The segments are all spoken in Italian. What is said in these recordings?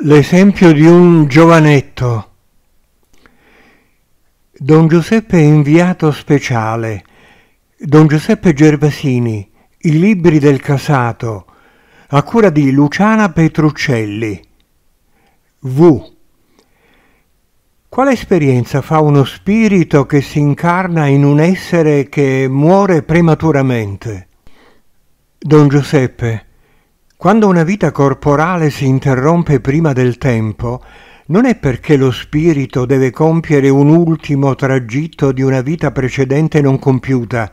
L'esempio di un giovanetto. Don Giuseppe inviato speciale, Don Giuseppe Gervasini, I libri del casato, a cura di Luciana Petruccelli. V. Quale esperienza fa uno spirito che si incarna in un essere che muore prematuramente? Don Giuseppe quando una vita corporale si interrompe prima del tempo, non è perché lo spirito deve compiere un ultimo tragitto di una vita precedente non compiuta,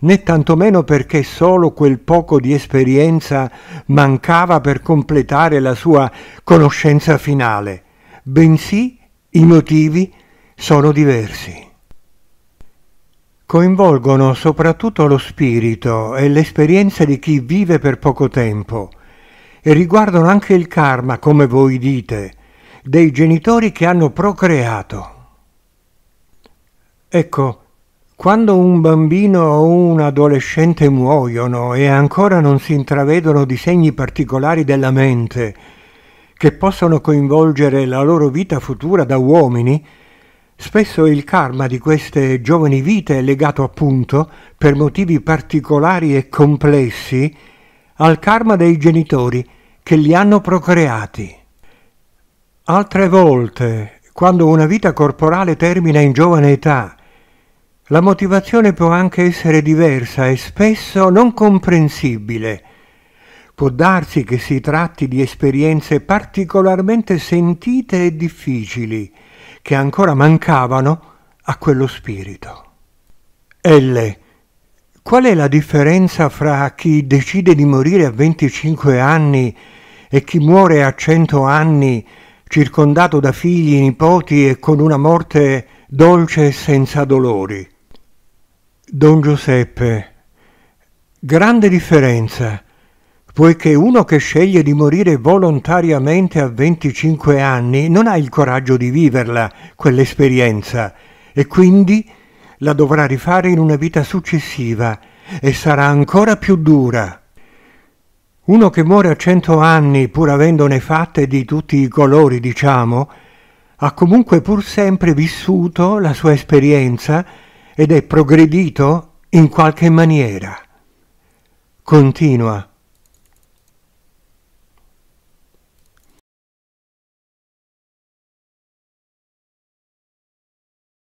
né tantomeno perché solo quel poco di esperienza mancava per completare la sua conoscenza finale, bensì i motivi sono diversi. Coinvolgono soprattutto lo spirito e l'esperienza di chi vive per poco tempo, e riguardano anche il karma, come voi dite, dei genitori che hanno procreato. Ecco, quando un bambino o un adolescente muoiono e ancora non si intravedono disegni particolari della mente che possono coinvolgere la loro vita futura da uomini, spesso il karma di queste giovani vite è legato appunto, per motivi particolari e complessi, al karma dei genitori che li hanno procreati. Altre volte, quando una vita corporale termina in giovane età, la motivazione può anche essere diversa e spesso non comprensibile. Può darsi che si tratti di esperienze particolarmente sentite e difficili, che ancora mancavano a quello spirito. Elle Qual è la differenza fra chi decide di morire a 25 anni e chi muore a 100 anni circondato da figli, nipoti e con una morte dolce e senza dolori? Don Giuseppe, grande differenza, poiché uno che sceglie di morire volontariamente a 25 anni non ha il coraggio di viverla, quell'esperienza, e quindi la dovrà rifare in una vita successiva e sarà ancora più dura. Uno che muore a cento anni, pur avendone fatte di tutti i colori, diciamo, ha comunque pur sempre vissuto la sua esperienza ed è progredito in qualche maniera. Continua.